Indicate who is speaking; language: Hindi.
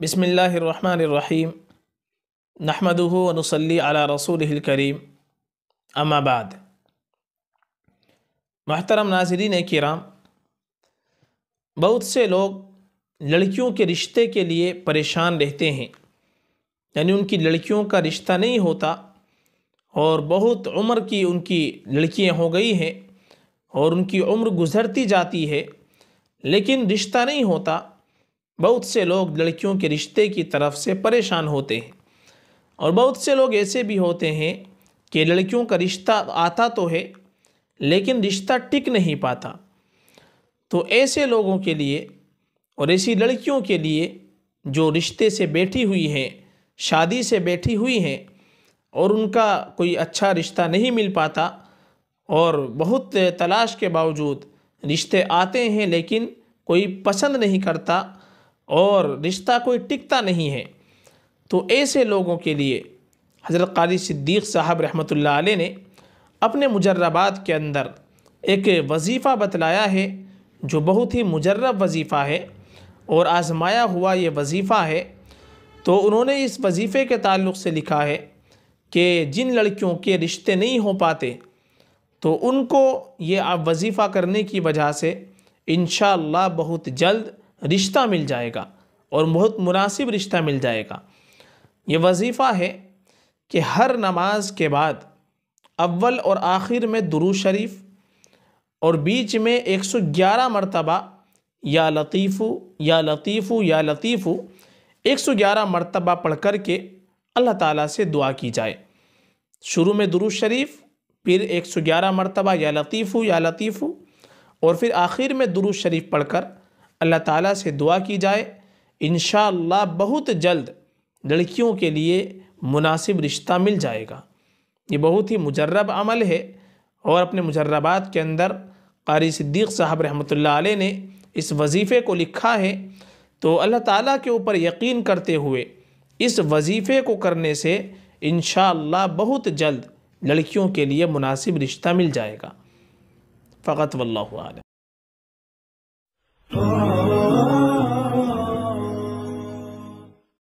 Speaker 1: बिसमीम नहमदनसली अला रसूल करीम अम्माबाद महतरम नाजरीन ए कराम बहुत से लोग लड़कियों के रिश्ते के लिए परेशान रहते हैं यानी उनकी लड़कियों का रिश्ता नहीं होता और बहुत उम्र की उनकी लड़कियां हो गई हैं और उनकी उम्र गुजरती जाती है लेकिन रिश्ता नहीं होता बहुत से लोग लड़कियों के रिश्ते की तरफ से परेशान होते हैं और बहुत से लोग ऐसे भी होते हैं कि लड़कियों का रिश्ता आता तो है लेकिन रिश्ता टिक नहीं पाता तो ऐसे लोगों के लिए और ऐसी लड़कियों के लिए जो रिश्ते से बैठी हुई हैं शादी से बैठी हुई हैं और उनका कोई अच्छा रिश्ता नहीं मिल पाता और बहुत तलाश के बावजूद रिश्ते आते हैं लेकिन कोई पसंद नहीं करता और रिश्ता कोई टिकता नहीं है तो ऐसे लोगों के लिए हज़रत कारी सिद्दीक़ साहब रहमत आ ने अपने मुजर्रबात के अंदर एक वजीफ़ा बतलाया है जो बहुत ही मुजर्रब वजीफ़ा है और आज़माया हुआ ये वजीफ़ा है तो उन्होंने इस वजीफ़े के ताल्लुक़ से लिखा है कि जिन लड़कियों के रिश्ते नहीं हो पाते तो उनको ये आप वजीफ़ा करने की वजह से इन बहुत जल्द रिश्ता मिल जाएगा और बहुत मुनासिब रिश्ता मिल जाएगा ये वजीफ़ा है कि हर नमाज के बाद अव्वल और आखिर में दुरू शरीफ और बीच में 111 मरतबा या लतीफ़ू या लतीफ़ू या लतीफ़ू 111 मरतबा पढ़ कर के अल्लाह ताला से दुआ की जाए शुरू में दुरुज शरीफ फिर एक सौ ग्यारह मरतबा या लतीफ़ू या लतीफ़ू और फिर आखिर में दुरुज शरीफ पढ़कर अल्लाह ताला से दुआ की जाए इन बहुत जल्द लड़कियों के लिए मुनासिब रिश्ता मिल जाएगा ये बहुत ही मुजर्रब अमल है और अपने मुजर्रबात के अंदर कारी सिद्दीक़ साहब रहमत ने इस वजीफ़े को लिखा है तो अल्लाह ताला के ऊपर यकीन करते हुए इस वजीफ़े को करने से इन बहुत जल्द लड़कियों के लिए मुनासिब रिश्ता मिल जाएगा फ़कत वल्लम